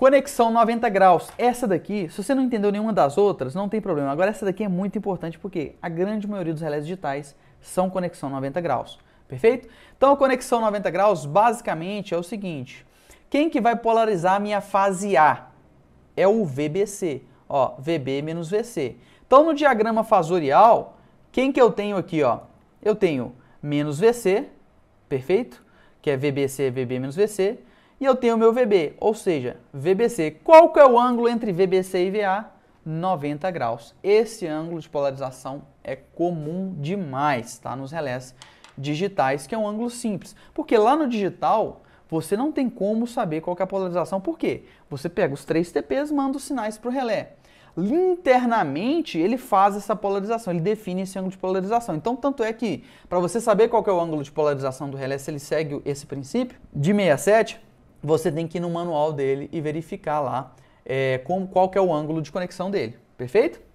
Conexão 90 graus. Essa daqui, se você não entendeu nenhuma das outras, não tem problema. Agora essa daqui é muito importante porque a grande maioria dos relés digitais são conexão 90 graus. Perfeito? Então, a conexão 90 graus basicamente é o seguinte: quem que vai polarizar a minha fase A? É o VBC, ó, VB menos VC. Então, no diagrama fasorial, quem que eu tenho aqui, ó? Eu tenho menos VC, perfeito? Que é VBC, VB menos VC, e eu tenho meu VB, ou seja, VBC. Qual que é o ângulo entre VBC e VA? 90 graus. Esse ângulo de polarização é comum demais, tá? Nos relés digitais, que é um ângulo simples. Porque lá no digital, você não tem como saber qual é a polarização. Por quê? Você pega os três TPs, manda os sinais para o relé. Internamente, ele faz essa polarização, ele define esse ângulo de polarização. Então, tanto é que, para você saber qual é o ângulo de polarização do relé, se ele segue esse princípio de 67, você tem que ir no manual dele e verificar lá é, eh, como, qual que é o ângulo de conexão dele. Perfeito?